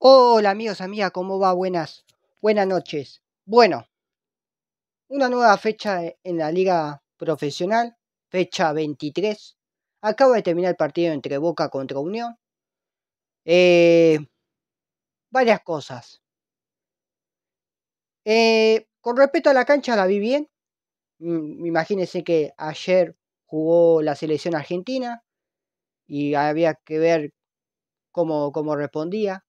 Hola amigos, amigas, ¿cómo va? Buenas, buenas noches. Bueno, una nueva fecha e, en la liga profesional, fecha 23. Acabo de terminar el partido entre Boca contra Unión. Eh, varias cosas. Eh, con respecto a la cancha, la vi bien. Mm, imagínense que ayer jugó la selección argentina y había que ver cómo respondía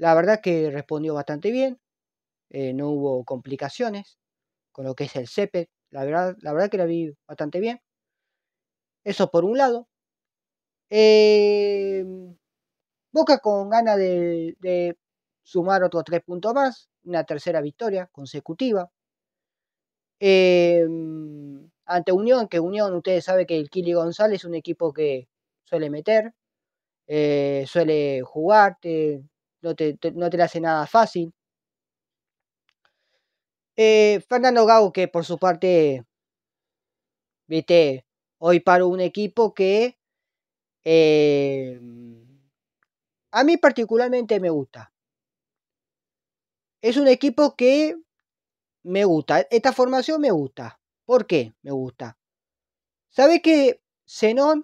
la verdad que respondió bastante bien, eh, no hubo complicaciones con lo que es el CEPE. La verdad, la verdad que la vi bastante bien. Eso por un lado. Em, Boca con ganas de, sumar otros tres puntos más, una tercera victoria consecutiva. Em, ante Unión, que Unión, ustedes saben que el Kili González es un equipo que suele meter, eh, suele jugar, no te, la hace nada fácil. Eh, Fernando Gago, que por su parte, viste, hoy paró un equipo que eh, a mí particularmente me gusta. Es un equipo que me gusta. Esta formación me gusta. ¿Por qué me gusta? ¿Sabes que Zenón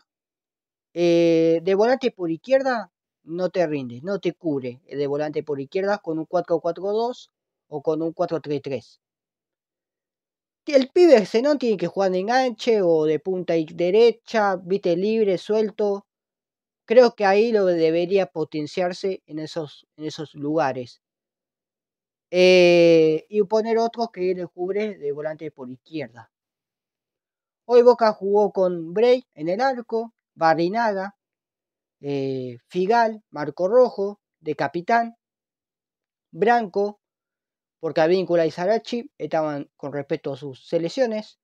eh, de volante por izquierda no te rinde, no te cubre eh, de volante por izquierda con un 4-4-2 o con un 4-3-3. El pibe no tiene que jugar de enganche o de punta y derecha, vite libre, suelto. Creo que ahí lo debería potenciarse en esos, en esos lugares. Eh, y poner otro que le cubre de volante por izquierda. Hoy Boca jugó con Bray en el arco, Barrinaga, eh, Figal, Marco Rojo, de capitán, Branco, porque Avíncula y Sarachi estaban con respecto a sus selecciones.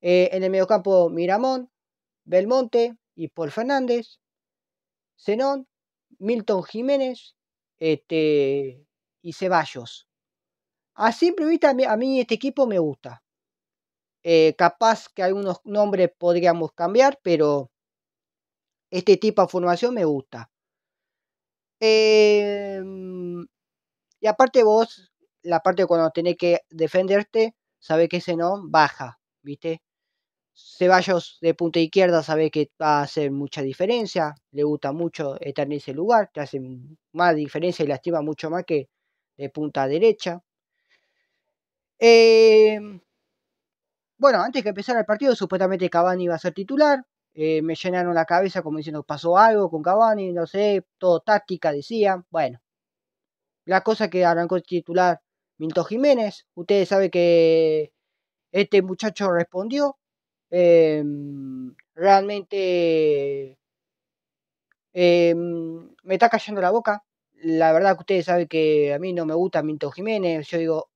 Eh, en el mediocampo Miramón, Belmonte y Paul Fernández, Zenón, Milton Jiménez este, y Ceballos. A simple vista a mí, este equipo me gusta. Eh, capaz que algunos nombres podríamos cambiar, pero este tipo de formación me gusta. Em, y aparte vos, la parte cuando tenés que defenderte, sabe que ese no baja, ¿viste? Ceballos de punta izquierda sabe que va a hacer mucha diferencia, le gusta mucho estar en ese lugar, te hace más diferencia y lastima mucho más que de punta derecha. Em, bueno, antes que empezar el partido, supuestamente Cavani iba a ser titular, eh, me llenaron la cabeza como diciendo, pasó algo con Cavani, no sé, todo táctica, decían. Bueno, la cosa que arrancó el titular Minto Jiménez, ustedes saben que este muchacho respondió. Em, realmente em, me está cayendo la boca. La verdad que ustedes saben que a mí no me gusta Minto Jiménez. Yo digo,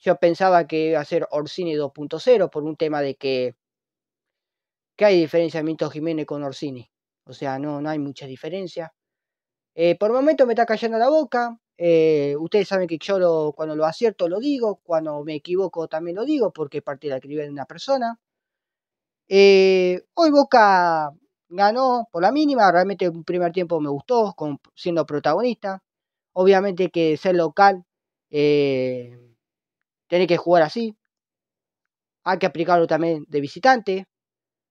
yo pensaba que iba a ser Orsini 2.0 por un tema de que ¿Qué hay diferencia de Jiménez con Orsini? O sea, no, no hay mucha diferencia. Eh, por el momento me está cayendo la boca. Eh, ustedes saben que yo cuando lo acierto lo digo, cuando me equivoco también lo digo, porque es parte de la actividad de una persona. Eh, hoy Boca ganó por la mínima, realmente un primer tiempo me gustó siendo protagonista. Obviamente que ser local, tiene que jugar así. Hay que aplicarlo también de visitante.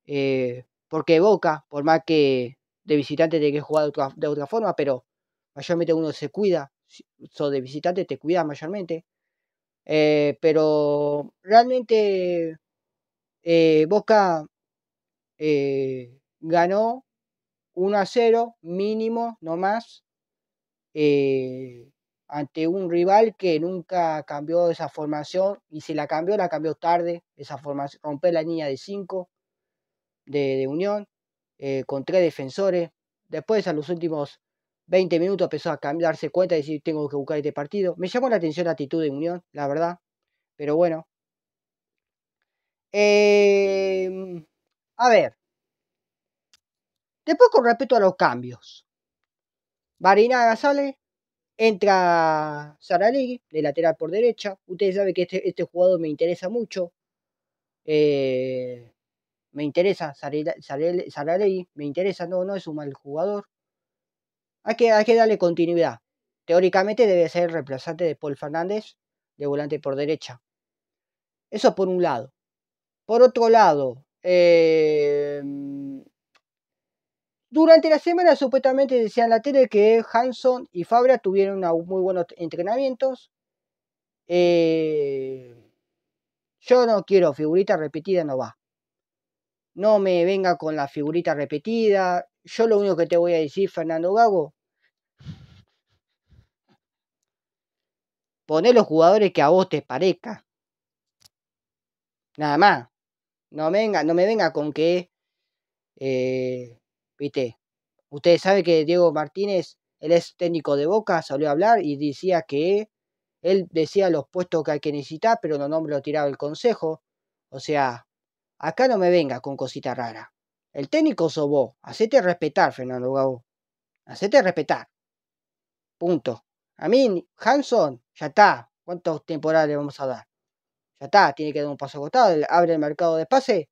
Eh, porque Boca, por más que de visitante tenga que jugar de otra, forma, pero mayormente uno se cuida, o de visitante te cuida mayormente. Eh, pero realmente eh, Boca ganó 1 a 0 mínimo, no más, ante un rival que nunca cambió esa formación y si la cambió, la cambió tarde, esa formación, rompe la línea de 5 de, Unión, eh, con tres defensores. Después, a los últimos 20 minutos, empezó a darse cuenta y decir, tengo que buscar este partido. Me llamó la atención la actitud de Unión, la verdad. Pero bueno. Em, a ver. Después, con respecto a los cambios. Varinaga sale, entra Saralegui, de lateral por derecha. Ustedes saben que este, este jugador me interesa mucho. Eh, me interesa ahí. me interesa, no, no es un mal jugador. Hay que, darle continuidad. Teóricamente debe ser el reemplazante de Paul Fernández de volante por derecha. Eso por un lado. Por otro lado, em, durante la semana supuestamente decían la tele que Hanson y Fabra tuvieron muy buenos entrenamientos. Eh, yo no quiero figurita repetida, no va. No me venga con la figurita repetida. Yo lo único que te voy a decir, Fernando Gago, poné los jugadores que a vos te parezca. Nada más. No, venga, no me venga con que, eh, viste, ustedes saben que Diego Martínez, él es técnico de Boca, salió a hablar y decía que él decía los puestos que hay que necesitar, pero no nombres lo tiraba el consejo. O sea, Acá no me venga con cosita rara. El técnico sobó. Hacete respetar, Fernando Gabo. Hacete respetar. Punto. A mí, Hanson, ya está. ¿Cuántos temporales vamos a dar? Ya está, tiene que dar un paso acostado. Abre el mercado de pase.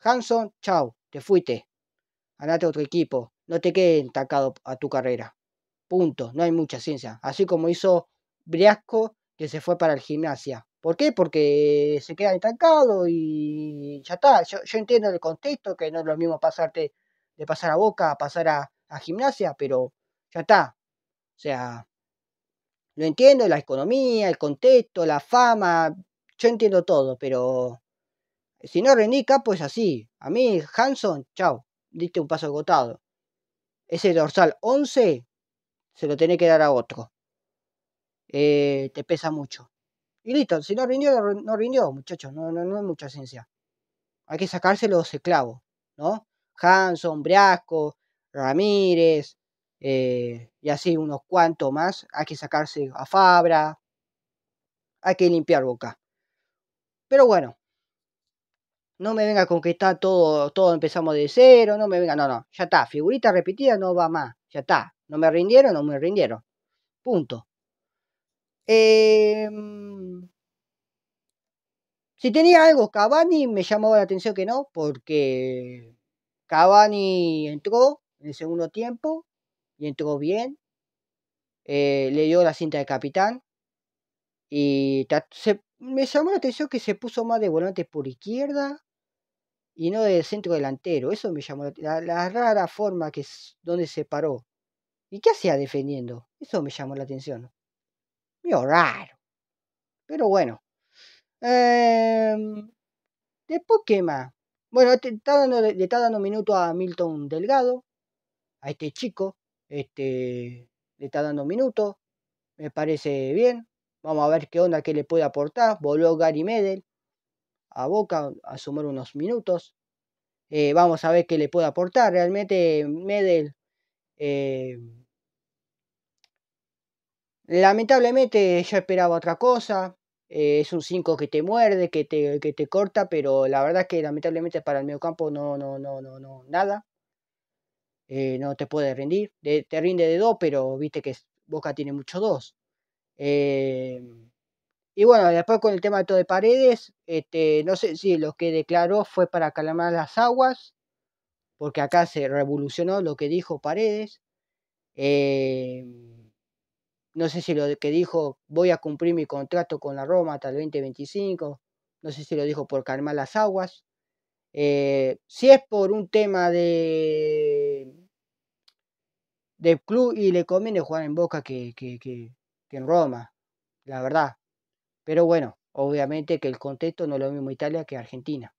Hanson, chao, te fuiste. Andate otro equipo. No te quedes entacado a tu carrera. Punto. No hay mucha ciencia. Así como hizo Briasco, que se fue para el gimnasia. ¿Por qué? Porque se queda estancados y ya está. Yo, entiendo el contexto, que no es lo mismo pasarte de pasar a Boca a pasar a, gimnasia, pero ya está. O sea, lo entiendo, la economía, el contexto, la fama, yo entiendo todo, pero si no renica, pues así. A mí, Hanson, chao, diste un paso agotado. Ese dorsal 11 se lo tenés que dar a otro. Eh, te pesa mucho. Y listo, si no rindió, no rindió, muchachos, no, no, hay mucha ciencia. Hay que sacarse los esclavos, ¿no? Hanson, Briasco, Ramírez, eh, y así unos cuantos más. Hay que sacarse a Fabra, hay que limpiar boca. Pero bueno, no me venga con que está todo, todo empezamos de cero, no me venga, no, no, ya está, figurita repetida no va más, ya está, no me rindieron, no me rindieron, punto. Em, si tenía algo Cavani, me llamó la atención que no, porque Cavani entró en el segundo tiempo y entró bien. Eh, le dio la cinta de capitán y me llamó la atención que se puso más de volantes por izquierda y no de centro delantero. Eso me llamó la, la rara forma que donde se paró. ¿Y qué hacía defendiendo? Eso me llamó la atención. Mío raro. Pero bueno. Em, De Pokémon. Bueno, este, está dando, le está dando minuto a Milton Delgado, a este chico. Este, le está dando minuto. Me parece bien. Vamos a ver qué onda, que le puede aportar. Volvió Gary Medel a Boca a sumar unos minutos. Eh, vamos a ver qué le puede aportar. Realmente Medel eh, Lamentablemente yo esperaba otra cosa. Eh, es un 5 que te muerde, que te, corta, pero la verdad es que lamentablemente para el medio no, no, no, no, no, nada. Eh, no te puede rendir. te rinde de 2, pero viste que Boca tiene mucho 2. Eh, y bueno, después con el tema de todo de paredes, este, no sé si lo que declaró fue para calmar las aguas, porque acá se revolucionó lo que dijo Paredes. Eh, no sé si lo que dijo, voy a cumplir mi contrato con la Roma hasta el 2025, no sé si lo dijo por calmar las aguas. Eh, si es por un tema de De club y le conviene jugar en Boca que, en Roma, la verdad. Pero bueno, obviamente que el contexto no es lo mismo Italia que Argentina.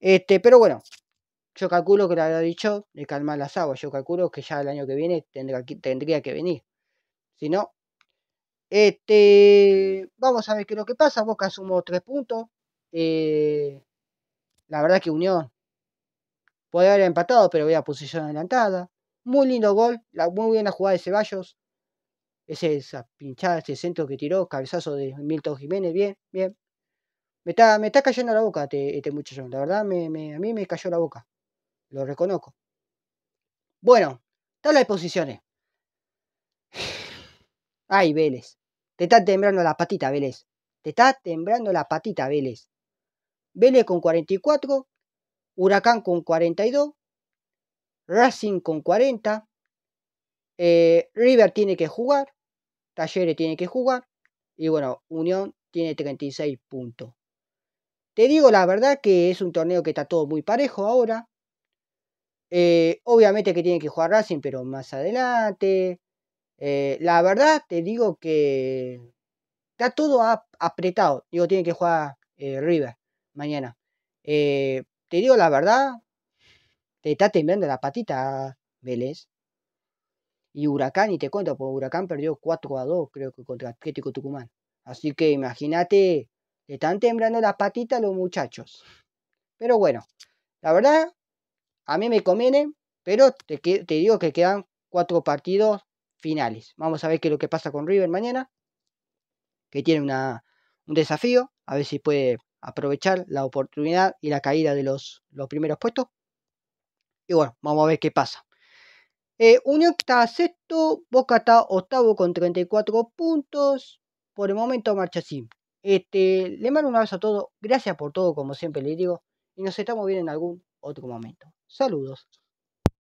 Este, pero bueno, yo calculo que lo había dicho de calmar las aguas. Yo calculo que ya el año que viene tendrá, tendría que venir. Si no, este, vamos a ver qué es lo que pasa. Boca sumó tres puntos. Eh, la verdad que Unión puede haber empatado, pero a posición adelantada. Muy lindo gol, Muy bien la jugada de Ceballos. Ese, esa pinchada, ese centro que tiró, cabezazo de Milton Jiménez, bien, bien. Me está, me está cayendo la boca este, este muchacho, la verdad a mí me cayó la boca, lo reconozco. Bueno, tabla las posiciones. Ay, Vélez, te está temblando la patita, Vélez. Te está temblando la patita, Vélez. Vélez con 44, Huracán con 42, Racing con 40, eh, River tiene que jugar, Talleres tiene que jugar, y bueno, Unión tiene 36 puntos. Te digo la verdad que es un torneo que está todo muy parejo ahora. Eh, obviamente que tiene que jugar Racing, pero más adelante. Eh, la verdad te digo que está todo apretado. Digo, tiene que jugar eh, River mañana. Eh, te digo la verdad, te está temblando la patita Vélez. Y Huracán, y te cuento, porque Huracán perdió 4 a 2, creo que contra Atlético Tucumán. Así que imagínate, te están temblando las patitas los muchachos. Pero bueno, la verdad, a mí me conviene, pero te, te digo que quedan cuatro partidos finales. Vamos a ver qué es lo que pasa con River mañana, que tiene una, un desafío, a ver si puede aprovechar la oportunidad y la caída de los, los primeros puestos. Y bueno, vamos a ver qué pasa. Eh, Unión está sexto, Boca está octavo con 34 puntos. Por el momento marcha así. Este, le mando un abrazo a todos. Gracias por todo, como siempre le digo. Y nos estamos viendo en algún otro momento. Saludos.